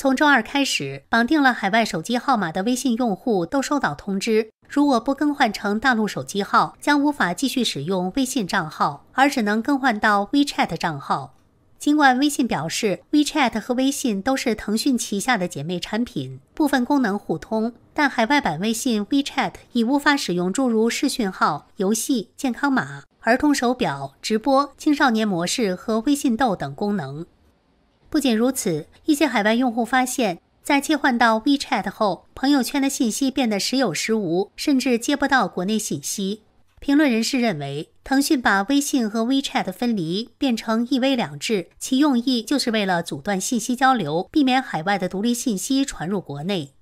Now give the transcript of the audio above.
从周二开始，绑定了海外手机号码的微信用户都收到通知：如果不更换成大陆手机号，将无法继续使用微信账号，而只能更换到 WeChat 账号。尽管微信表示 WeChat 和微信都是腾讯旗下的姐妹产品，部分功能互通，但海外版微信 WeChat 已无法使用诸如视讯号、游戏、健康码、儿童手表、直播、青少年模式和微信豆等功能。不仅如此，一些海外用户发现，在切换到 WeChat 后，朋友圈的信息变得时有时无，甚至接不到国内信息。评论人士认为，腾讯把微信和 WeChat 分离，变成一微两制，其用意就是为了阻断信息交流，避免海外的独立信息传入国内。